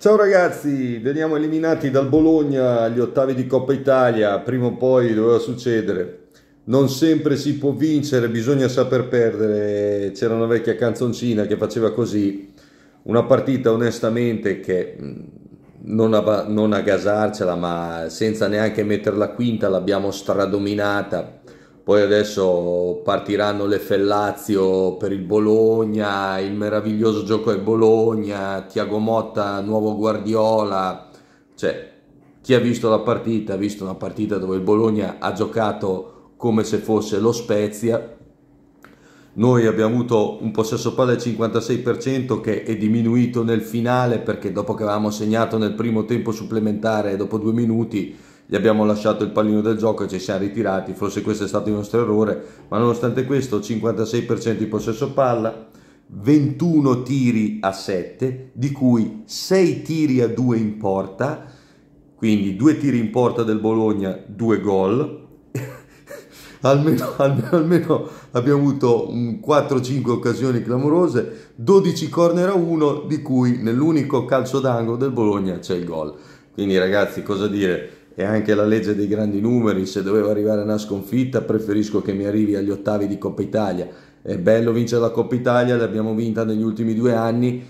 Ciao ragazzi, veniamo eliminati dal Bologna agli ottavi di Coppa Italia, prima o poi doveva succedere. Non sempre si può vincere, bisogna saper perdere. C'era una vecchia canzoncina che faceva così, una partita onestamente che mm, non a, non a gasarcela, ma senza neanche metterla quinta l'abbiamo stradominata poi adesso partiranno le Fellazio per il Bologna, il meraviglioso gioco è Bologna, Tiago Motta, nuovo Guardiola. Cioè, chi ha visto la partita ha visto una partita dove il Bologna ha giocato come se fosse lo Spezia. Noi abbiamo avuto un possesso palla del 56% che è diminuito nel finale perché dopo che avevamo segnato nel primo tempo supplementare, dopo due minuti, gli abbiamo lasciato il pallino del gioco e ci siamo ritirati, forse questo è stato il nostro errore, ma nonostante questo 56% di possesso palla, 21 tiri a 7, di cui 6 tiri a 2 in porta, quindi 2 tiri in porta del Bologna, 2 gol. almeno, almeno, almeno, abbiamo avuto 4-5 occasioni clamorose, 12 corner a 1, di cui nell'unico calcio d'angolo del Bologna c'è il gol. Quindi ragazzi, cosa dire? e anche la legge dei grandi numeri, se dovevo arrivare a una sconfitta preferisco che mi arrivi agli ottavi di Coppa Italia. È bello vincere la Coppa Italia, l'abbiamo vinta negli ultimi due anni,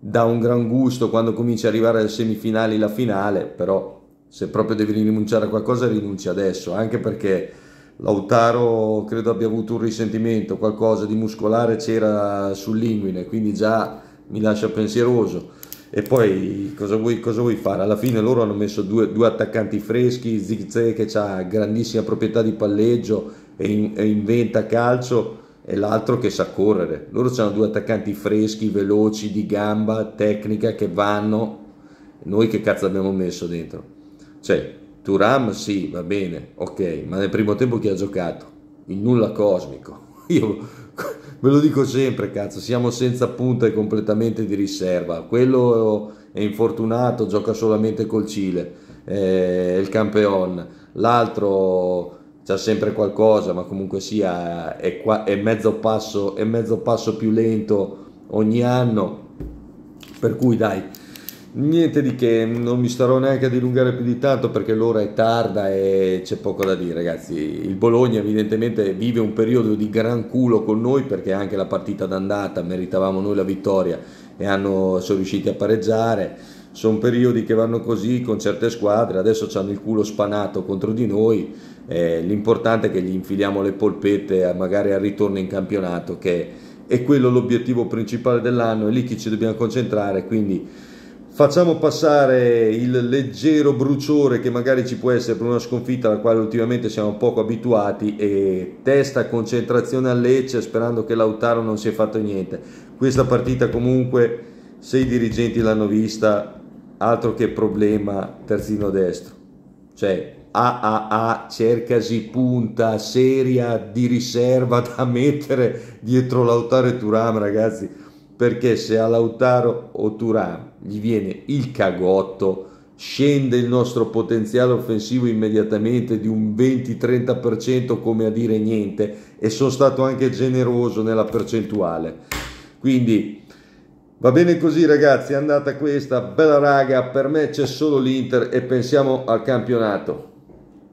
dà un gran gusto quando cominci ad arrivare alle semifinali, la finale, però se proprio devi rinunciare a qualcosa rinunci adesso, anche perché Lautaro credo abbia avuto un risentimento, qualcosa di muscolare c'era sull'inguine, quindi già mi lascia pensieroso. E poi cosa vuoi, cosa vuoi fare? Alla fine loro hanno messo due, due attaccanti freschi, Zigze che ha grandissima proprietà di palleggio e, in, e inventa calcio e l'altro che sa correre. Loro hanno due attaccanti freschi, veloci, di gamba, tecnica, che vanno. Noi che cazzo abbiamo messo dentro? Cioè, Turam sì, va bene, ok, ma nel primo tempo chi ha giocato? Il nulla cosmico. Io Ve lo dico sempre, cazzo, siamo senza punta e completamente di riserva. Quello è infortunato, gioca solamente col Cile, è eh, il campion. L'altro c'ha sempre qualcosa, ma comunque sia è, qua, è, mezzo passo, è mezzo passo più lento ogni anno. Per cui dai, Niente di che, non mi starò neanche a dilungare più di tanto perché l'ora è tarda e c'è poco da dire, ragazzi. Il Bologna evidentemente vive un periodo di gran culo con noi perché anche la partita d'andata meritavamo noi la vittoria e hanno, sono riusciti a pareggiare. Sono periodi che vanno così con certe squadre, adesso hanno il culo spanato contro di noi. Eh, l'importante è che gli infiliamo le polpette eh, magari al ritorno in campionato, che è quello l'obiettivo principale dell'anno, è lì che ci dobbiamo concentrare. Quindi facciamo passare il leggero bruciore che magari ci può essere per una sconfitta alla quale ultimamente siamo poco abituati e testa, concentrazione a Lecce sperando che Lautaro non si sia fatto niente. Questa partita comunque se i dirigenti l'hanno vista altro che problema terzino destro. Cioè AAA cercasi punta seria di riserva da mettere dietro Lautaro e Turam ragazzi perché se a Lautaro o Turan gli viene il cagotto, scende il nostro potenziale offensivo immediatamente di un 20-30% come a dire niente e sono stato anche generoso nella percentuale. Quindi va bene così ragazzi, è andata questa, bella raga, per me c'è solo l'Inter e pensiamo al campionato.